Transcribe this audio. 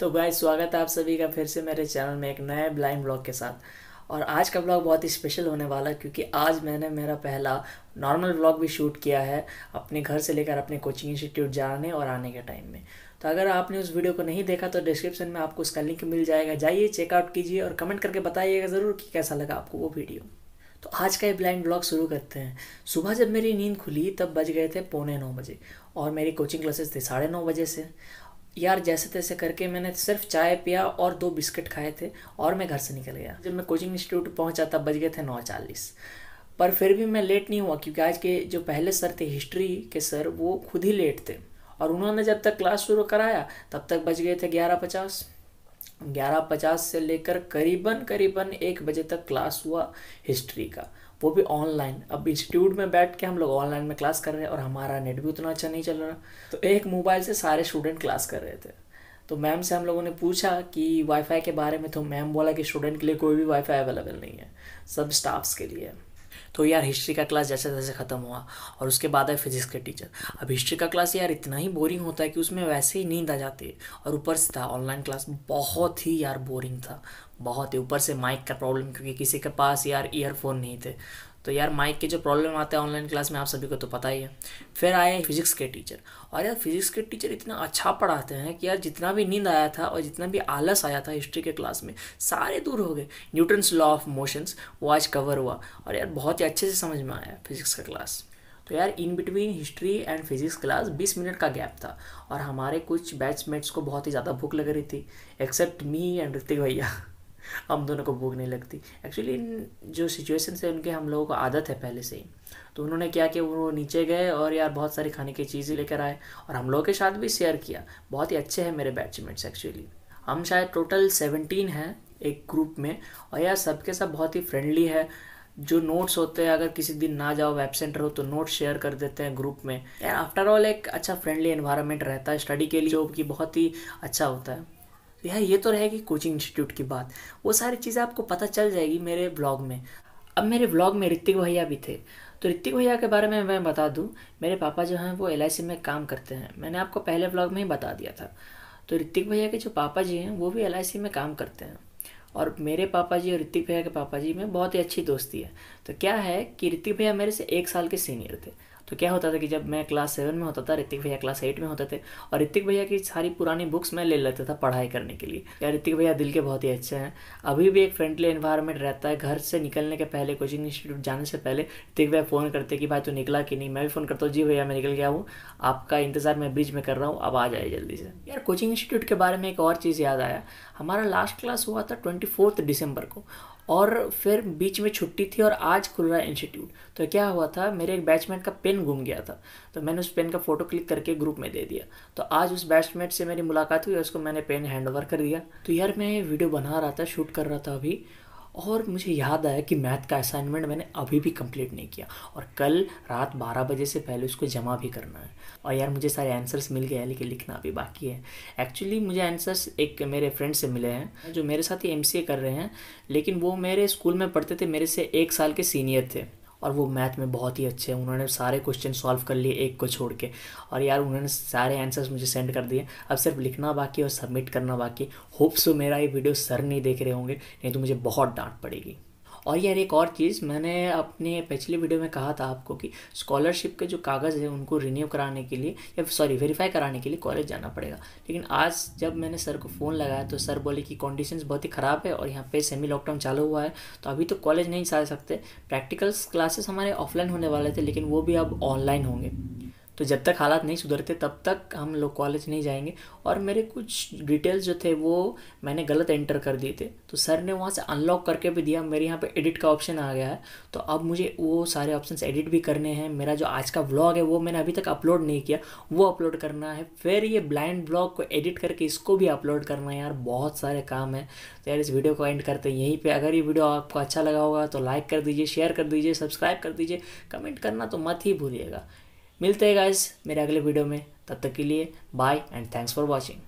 तो गाय स्वागत है आप सभी का फिर से मेरे चैनल में एक नए ब्लाइंड ब्लॉग के साथ और आज का ब्लॉग बहुत ही स्पेशल होने वाला है क्योंकि आज मैंने मेरा पहला नॉर्मल ब्लॉग भी शूट किया है अपने घर से लेकर अपने कोचिंग इंस्टीट्यूट जाने और आने के टाइम में तो अगर आपने उस वीडियो को नहीं देखा तो डिस्क्रिप्शन में आपको उसका लिंक मिल जाएगा जाइए चेकआउट कीजिए और कमेंट करके बताइएगा ज़रूर कि कैसा लगा आपको वो वीडियो तो आज का ये ब्लाइंड ब्लॉग शुरू करते हैं सुबह जब मेरी नींद खुली तब बज गए थे पौने नौ बजे और मेरी कोचिंग क्लासेस थे साढ़े नौ बजे से यार जैसे तैसे करके मैंने सिर्फ चाय पिया और दो बिस्किट खाए थे और मैं घर से निकल गया जब मैं कोचिंग इंस्टीट्यूट पहुंचा तब बज गए थे नौ चालीस पर फिर भी मैं लेट नहीं हुआ क्योंकि आज के जो पहले सर थे हिस्ट्री के सर वो खुद ही लेट थे और उन्होंने जब तक क्लास शुरू कराया तब तक बज गए थे ग्यारह पचास ग्यारह पचास से लेकर करीबन करीबन एक बजे तक क्लास हुआ हिस्ट्री का वो भी ऑनलाइन अब इंस्टीट्यूट में बैठ के हम लोग ऑनलाइन में क्लास कर रहे हैं और हमारा नेट भी उतना अच्छा नहीं चल रहा तो एक मोबाइल से सारे स्टूडेंट क्लास कर रहे थे तो मैम से हम लोगों ने पूछा कि वाईफाई के बारे में तो मैम बोला कि स्टूडेंट के लिए कोई भी वाईफाई अवेलेबल नहीं है सब स्टाफ्स के लिए तो यार हिस्ट्री का क्लास जैसे जैसे ख़त्म हुआ और उसके बाद है फिजिक्स के टीचर अब हिस्ट्री का क्लास यार इतना ही बोरिंग होता है कि उसमें वैसे ही नींद आ जाती है और ऊपर से था ऑनलाइन क्लास बहुत ही यार बोरिंग था बहुत ही ऊपर से माइक का प्रॉब्लम क्योंकि किसी के पास यार ईयरफोन नहीं थे तो यार माइक के जो प्रॉब्लम आते हैं ऑनलाइन क्लास में आप सभी को तो पता ही है फिर आए फिजिक्स के टीचर और यार फिजिक्स के टीचर इतना अच्छा पढ़ाते हैं कि यार जितना भी नींद आया था और जितना भी आलस आया था हिस्ट्री के क्लास में सारे दूर हो गए न्यूटन्स लॉ ऑफ मोशंस वो आज कवर हुआ और यार बहुत ही अच्छे से समझ में आया फिजिक्स का क्लास तो यार in between history and physics class 20 minute का गैप था और हमारे कुछ बैचमेट्स को बहुत ही ज़्यादा भूख लग रही थी एक्सेप्ट मी एंड ऋतिक भैया हम दोनों को भूख नहीं लगती एक्चुअली इन जो सिचुएशन है उनके हम लोगों को आदत है पहले से ही तो उन्होंने क्या किया वो नीचे गए और यार बहुत सारी खाने की चीज़ें लेकर आए और हम लोगों के साथ भी शेयर किया बहुत ही अच्छे हैं मेरे बैचमेट्स एक्चुअली हम शायद टोटल सेवनटीन हैं एक ग्रुप में और यार सबके साथ बहुत ही फ्रेंडली है जो नोट्स होते हैं अगर किसी दिन ना जाओ वेब सेंटर हो तो नोट्स शेयर कर देते हैं ग्रुप में यार आफ्टर ऑल एक अच्छा फ्रेंडली एनवायरनमेंट रहता है स्टडी के लिए जो कि बहुत ही अच्छा होता है भैया तो ये तो रहेगी कोचिंग इंस्टीट्यूट की बात वो सारी चीज़ें आपको पता चल जाएगी मेरे ब्लॉग में अब मेरे ब्लॉग में ऋतिक भैया भी थे तो ऋतिक भैया के बारे में मैं बता दूँ मेरे पापा जो हैं वो एल में काम करते हैं मैंने आपको पहले ब्लॉग में ही बता दिया था तो ऋतिक भैया के जो पापा जी हैं वो भी एल में काम करते हैं और मेरे पापा जी और ऋतिक भैया के पापा जी में बहुत ही अच्छी दोस्ती है तो क्या है कि ऋतिक भैया मेरे से एक साल के सीनियर थे तो क्या होता था कि जब मैं क्लास सेवन में होता था ऋतिक भैया क्लास एट में होते थे और ऋतिक भैया की सारी पुरानी बुक्स मैं ले लेता था पढ़ाई करने के लिए या ऋतिक भैया दिल के बहुत ही अच्छे हैं अभी भी एक फ्रेंडली इन्वायरमेंट रहता है घर से निकलने के पहले कोचिंग इंस्टीट्यूट जाने से पहले ऋतिक भैया फ़ोन करते कि भाई तू निकला कि नहीं मैं भी फ़ोन करता हूँ जी भैया मैं निकल गया हूँ आपका इंतज़ार मैं ब्रिज में कर रहा हूँ अब आ जाए जल्दी से यार कोचिंग इंस्टीट्यूट के बारे में एक और चीज़ याद आया हमारा लास्ट क्लास हुआ था ट्वेंटी दिसंबर को और फिर बीच में छुट्टी थी और आज खुल रहा है इंस्टीट्यूट तो क्या हुआ था मेरे एक बैचमेट का पेन घूम गया था तो मैंने उस पेन का फ़ोटो क्लिक करके ग्रुप में दे दिया तो आज उस बैचमेट से मेरी मुलाकात हुई और उसको मैंने पेन हैंड ओवर कर दिया तो यार मैं वीडियो बना रहा था शूट कर रहा था अभी और मुझे याद आया कि मैथ का असाइनमेंट मैंने अभी भी कंप्लीट नहीं किया और कल रात 12 बजे से पहले उसको जमा भी करना है और यार मुझे सारे आंसर्स मिल गए हैं लेकिन लिखना अभी बाकी है एक्चुअली मुझे आंसर्स एक मेरे फ्रेंड से मिले हैं जो मेरे साथ ही एम कर रहे हैं लेकिन वो मेरे स्कूल में पढ़ते थे मेरे से एक साल के सीनियर थे और वो मैथ में बहुत ही अच्छे हैं उन्होंने सारे क्वेश्चन सॉल्व कर लिए एक को छोड़ के और यार उन्होंने सारे आंसर्स मुझे सेंड कर दिए अब सिर्फ लिखना बाकी और सबमिट करना बाकी होप्स मेरा ये वीडियो सर नहीं देख रहे होंगे नहीं तो मुझे बहुत डांट पड़ेगी और यार एक और चीज़ मैंने अपने पिछले वीडियो में कहा था आपको कि स्कॉलरशिप के जो कागज़ है उनको रिन्यू कराने के लिए या सॉरी वेरीफाई कराने के लिए कॉलेज जाना पड़ेगा लेकिन आज जब मैंने सर को फ़ोन लगाया तो सर बोले कि कंडीशंस बहुत ही ख़राब है और यहाँ पे सेमी लॉकडाउन चालू हुआ है तो अभी तो कॉलेज नहीं जा सकते प्रैक्टिकल्स क्लासेस हमारे ऑफलाइन होने वाले थे लेकिन वो भी अब ऑनलाइन होंगे तो जब तक हालात नहीं सुधरते तब तक हम लोग कॉलेज नहीं जाएंगे और मेरे कुछ डिटेल्स जो थे वो मैंने गलत एंटर कर दिए थे तो सर ने वहाँ से अनलॉक करके भी दिया मेरे यहाँ पे एडिट का ऑप्शन आ गया है तो अब मुझे वो सारे ऑप्शंस एडिट भी करने हैं मेरा जो आज का ब्लॉग है वो मैंने अभी तक अपलोड नहीं किया वो अपलोड करना है फिर ये ब्लाइंड ब्लॉग को एडिट करके इसको भी अपलोड करना है यार बहुत सारे काम है तो यार इस वीडियो को एंड करते हैं यहीं पर अगर ये वीडियो आपको अच्छा लगा होगा तो लाइक कर दीजिए शेयर कर दीजिए सब्सक्राइब कर दीजिए कमेंट करना तो मत ही भूलिएगा मिलते हैं गाइज मेरे अगले वीडियो में तब तक के लिए bye and thanks for watching